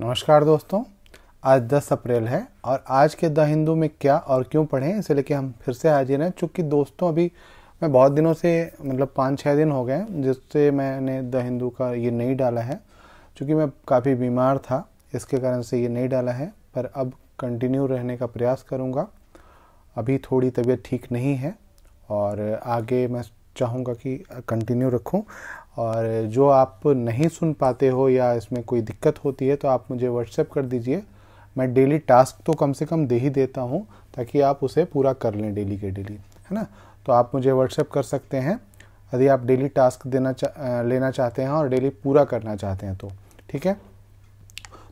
नमस्कार दोस्तों आज 10 अप्रैल है और आज के द हिंदू में क्या और क्यों पढ़ें इसे लेके हम फिर से हाजिर हैं चूँकि दोस्तों अभी मैं बहुत दिनों से मतलब पाँच छः दिन हो गए जिससे मैंने द हिंदू का ये नहीं डाला है चूँकि मैं काफ़ी बीमार था इसके कारण से ये नहीं डाला है पर अब कंटिन्यू रहने का प्रयास करूँगा अभी थोड़ी तबीयत ठीक नहीं है और आगे मैं चाहूँगा कि कंटिन्यू रखूँ और जो आप नहीं सुन पाते हो या इसमें कोई दिक्कत होती है तो आप मुझे व्हाट्सएप कर दीजिए मैं डेली टास्क तो कम से कम दे ही देता हूँ ताकि आप उसे पूरा कर लें डेली के डेली है ना तो आप मुझे व्हाट्सएप कर सकते हैं यदि आप डेली टास्क देना चा, लेना चाहते हैं और डेली पूरा करना चाहते हैं तो ठीक है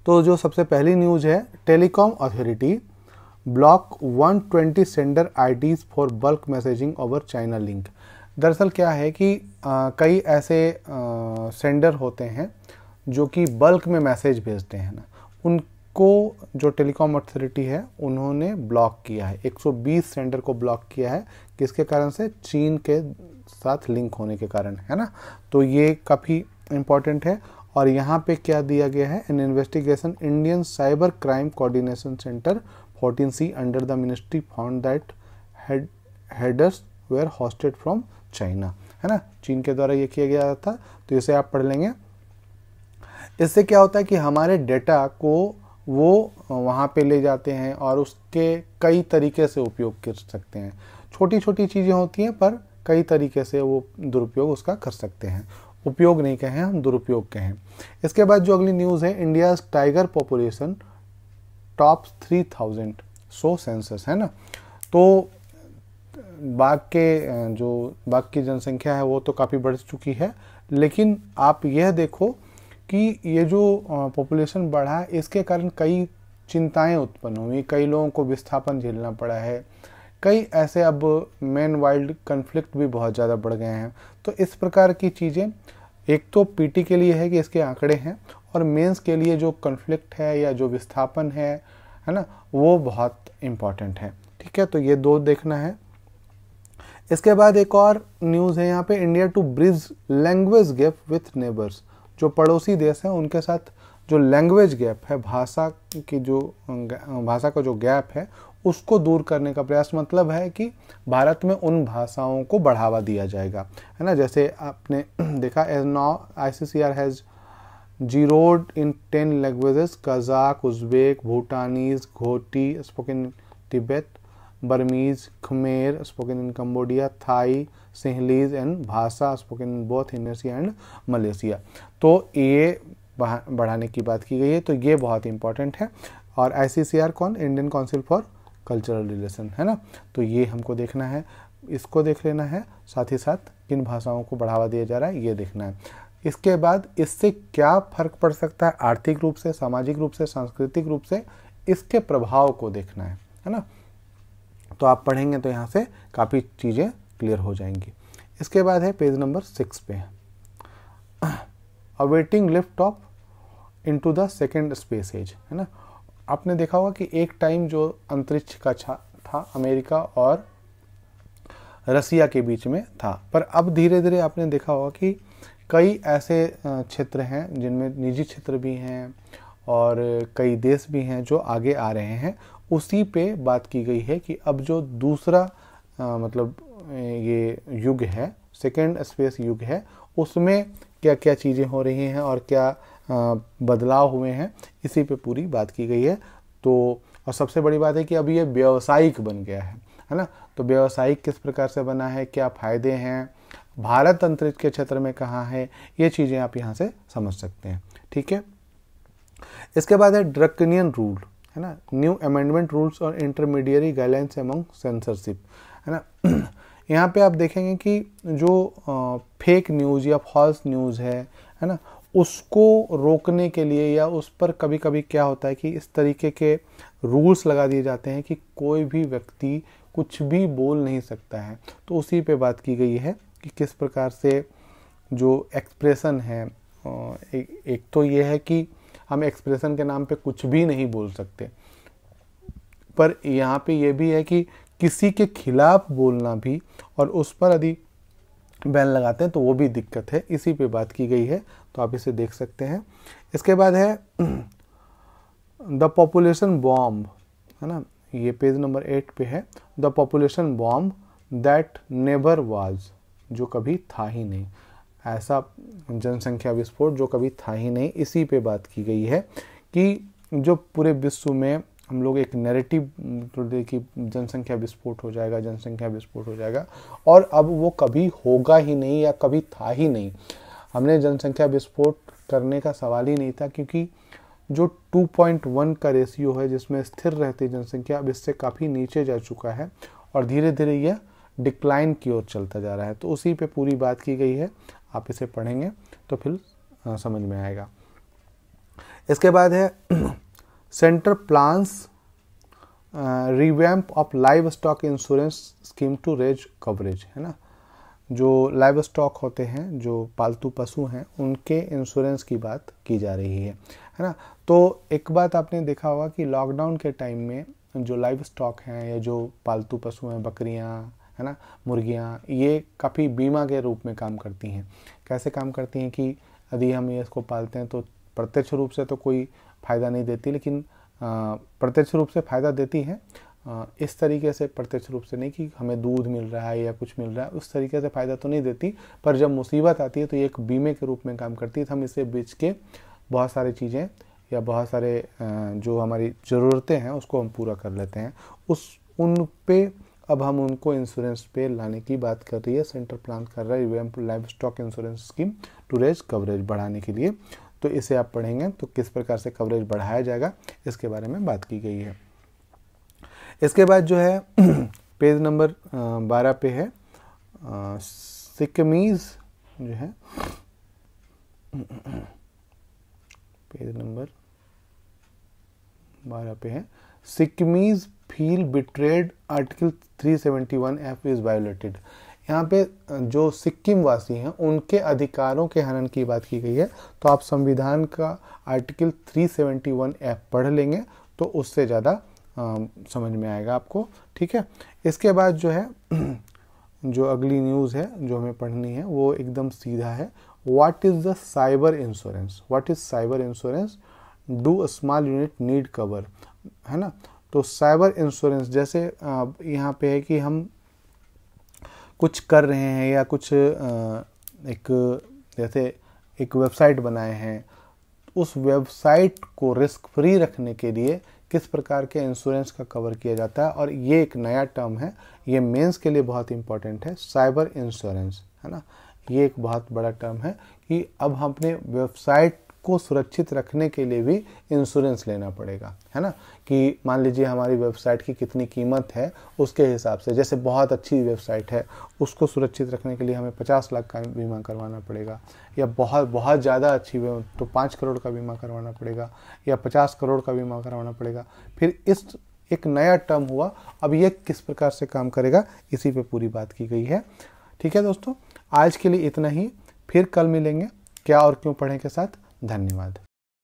तो जो सबसे पहली न्यूज है telecom authority block 120 sender IDs for bulk messaging over China link दरअसल क्या है कि आ, कई ऐसे आ, सेंडर होते हैं जो कि बल्क में मैसेज भेजते हैं ना उनको जो टेलीकॉम अथॉरिटी है उन्होंने ब्लॉक किया है 120 सेंडर को ब्लॉक किया है किसके कारण से चीन के साथ लिंक होने के कारण है ना तो ये काफ़ी इम्पॉर्टेंट है और यहाँ पे क्या दिया गया है an investigation Indian cyber crime coordination centre 14 C under the ministry found that headers were hosted from China है ना चीन के द्वारा ये किया गया था तो इसे आप पढ़ लेंगे इससे क्या होता है कि हमारे डेटा को वो वहाँ पे ले जाते हैं और उसके कई तरीके से उपयोग कर सकते हैं छोटी छोटी चीज़ें होती हैं पर कई तरीके से वो दुरुपयोग उसका कर सकते हैं उपयोग नहीं कहें हम दुरुपयोग कहें इसके बाद जो अगली न्यूज़ है India tiger population top three thousand so census है ना तो बाघ के जो बाघ की जनसंख्या है वो तो काफ़ी बढ़ चुकी है लेकिन आप यह देखो कि ये जो पॉपुलेशन बढ़ा है इसके कारण कई चिंताएं उत्पन्न हुई कई लोगों को विस्थापन झेलना पड़ा है कई ऐसे अब मेन वाइल्ड कन्फ्लिक्ट भी बहुत ज़्यादा बढ़ गए हैं तो इस प्रकार की चीज़ें एक तो पीटी के लिए है कि इसके आंकड़े हैं और मेंस के लिए जो कन्फ्लिक्ट है या जो विस्थापन है है ना वो बहुत इम्पॉर्टेंट है ठीक है तो ये दो देखना है इसके बाद एक और न्यूज़ है यहाँ पे India to bridge language gap with neighbours जो पड़ोसी देश हैं उनके साथ जो लैंग्वेज गैप है भाषा की जो भाषा का जो गैप है उसको दूर करने का प्रयास मतलब है कि भारत में उन भाषाओं को बढ़ावा दिया जाएगा है ना जैसे आपने देखा as now I C C R has zeroed in ten languages Kazakh Uzbek Bhutanese Bhoti spoken Tibet Burmese Khmer spoken in Cambodia Thai Sinhalese and Bahasa spoken in both Indonesia and Malaysia तो ये बढ़ाने की बात की गई है तो ये बहुत इंपॉर्टेंट है और आई कौन Indian council for cultural relation है ना तो ये हमको देखना है इसको देख लेना है साथ ही साथ किन भाषाओं को बढ़ावा दिया जा रहा है ये देखना है इसके बाद इससे क्या फर्क पड़ सकता है आर्थिक रूप से सामाजिक रूप से सांस्कृतिक रूप से इसके प्रभाव को देखना है है ना तो आप पढ़ेंगे तो यहाँ से काफ़ी चीज़ें क्लियर हो जाएंगी इसके बाद है पेज नंबर सिक्स पे awaiting lift off in to the second space age है ना आपने देखा होगा कि एक टाइम जो अंतरिक्ष का था अमेरिका और रसिया के बीच में था पर अब धीरे धीरे आपने देखा होगा कि कई ऐसे क्षेत्र हैं जिनमें निजी क्षेत्र भी हैं और कई देश भी हैं जो आगे आ रहे हैं उसी पे बात की गई है कि अब जो दूसरा आ, मतलब ये युग है सेकेंड स्पेस युग है उसमें क्या क्या चीज़ें हो रही हैं और क्या आ, बदलाव हुए हैं इसी पे पूरी बात की गई है तो और सबसे बड़ी बात है कि अब ये व्यावसायिक बन गया है है ना तो व्यावसायिक किस प्रकार से बना है क्या फ़ायदे हैं भारत अंतरिक्ष के क्षेत्र में कहाँ है ये चीज़ें आप यहाँ से समझ सकते हैं ठीक है इसके बाद है ड्रकनियन रूल है ना न्यू अमेंडमेंट रूल्स और इंटरमीडियरी गाइडलाइंस एमंग सेंसरशिप है ना यहाँ पे आप देखेंगे कि जो फेक न्यूज़ या फॉल्स न्यूज़ है है ना उसको रोकने के लिए या उस पर कभी कभी क्या होता है कि इस तरीके के रूल्स लगा दिए जाते हैं कि कोई भी व्यक्ति कुछ भी बोल नहीं सकता है तो उसी पे बात की गई है कि किस प्रकार से जो एक्सप्रेशन है एक, एक तो ये है कि हम एक्सप्रेशन के नाम पे कुछ भी नहीं बोल सकते पर यहाँ पे ये भी है कि किसी के खिलाफ बोलना भी और उस पर यदि बैन लगाते हैं तो वो भी दिक्कत है इसी पे बात की गई है तो आप इसे देख सकते हैं इसके बाद है द पॉपुलेशन बॉम्ब है ना ये पेज नंबर एट पे है the population bomb that never was जो कभी था ही नहीं ऐसा जनसंख्या विस्फोट जो कभी था ही नहीं इसी पे बात की गई है कि जो पूरे विश्व में हम लोग एक नैरेटिव तो कि जनसंख्या विस्फोट हो जाएगा जनसंख्या विस्फोट हो जाएगा और अब वो कभी होगा ही नहीं या कभी था ही नहीं हमने जनसंख्या विस्फोट करने का सवाल ही नहीं था क्योंकि जो 2.1 का रेशियो है जिसमें स्थिर रहती जनसंख्या अब इससे काफ़ी नीचे जा चुका है और धीरे धीरे यह डिक्लाइन की ओर चलता जा रहा है तो उसी पे पूरी बात की गई है आप इसे पढ़ेंगे तो फिर समझ में आएगा इसके बाद है centre plans revamp of livestock insurance scheme to raise coverage है ना जो लाइव स्टॉक होते हैं जो पालतू पशु हैं उनके इंश्योरेंस की बात की जा रही है है ना तो एक बात आपने देखा होगा कि लॉकडाउन के टाइम में जो लाइव स्टॉक हैं या जो पालतू पशु हैं बकरियाँ है ना मुर्गियाँ ये काफ़ी बीमा के रूप में काम करती हैं कैसे काम करती हैं कि यदि हम ये इसको पालते हैं तो प्रत्यक्ष रूप से तो कोई फ़ायदा नहीं देती लेकिन प्रत्यक्ष रूप से फ़ायदा देती हैं इस तरीके से प्रत्यक्ष रूप से नहीं कि हमें दूध मिल रहा है या कुछ मिल रहा है उस तरीके से फ़ायदा तो नहीं देती पर जब मुसीबत आती है तो ये एक बीमे के रूप में काम करती है तो हम इसे बेच के बहुत सारी चीज़ें या बहुत सारे जो हमारी ज़रूरतें हैं उसको हम पूरा कर लेते हैं उस उन पर अब हम उनको इंश्योरेंस पे लाने की बात कर रही है सेंटर प्लान कर रहा है livestock insurance scheme to raise coverage बढ़ाने के लिए तो इसे आप पढ़ेंगे तो किस प्रकार से कवरेज बढ़ाया जाएगा इसके बारे में बात की गई है इसके बाद जो है पेज नंबर बारह पे है सिकमीज़ जो है पेज नंबर बारह पे है Sikkimese feel betrayed article 371 F is violated यहाँ पे जो सिक्किम वासी हैं उनके अधिकारों के हनन की बात की गई है तो आप संविधान का आर्टिकल 371 एफ पढ़ लेंगे तो उससे ज़्यादा समझ में आएगा आपको ठीक है इसके बाद जो है जो अगली न्यूज़ है जो हमें पढ़नी है वो एकदम सीधा है what is the cyber insurance what is cyber insurance do small unit need cover है ना तो साइबर इंश्योरेंस जैसे यहाँ पे है कि हम कुछ कर रहे हैं या कुछ एक जैसे एक वेबसाइट बनाए हैं उस वेबसाइट को रिस्क फ्री रखने के लिए किस प्रकार के इंश्योरेंस का कवर किया जाता है और ये एक नया टर्म है ये मेंस के लिए बहुत इंपॉर्टेंट है साइबर इंश्योरेंस है ना ये एक बहुत बड़ा टर्म है कि अब हम अपने वेबसाइट को सुरक्षित रखने के लिए भी इंश्योरेंस लेना पड़ेगा है ना कि मान लीजिए हमारी वेबसाइट की कितनी कीमत है उसके हिसाब से जैसे बहुत अच्छी वेबसाइट है उसको सुरक्षित रखने के लिए हमें पचास लाख का बीमा करवाना पड़ेगा या बहुत बहुत ज़्यादा अच्छी तो पाँच करोड़ का बीमा करवाना पड़ेगा या पचास करोड़ का बीमा करवाना पड़ेगा फिर इस एक नया टर्म हुआ अब ये किस प्रकार से काम करेगा इसी पे पूरी बात की गई है ठीक है दोस्तों आज के लिए इतना ही फिर कल मिलेंगे क्या और क्यों पढ़ें के साथ धन्यवाद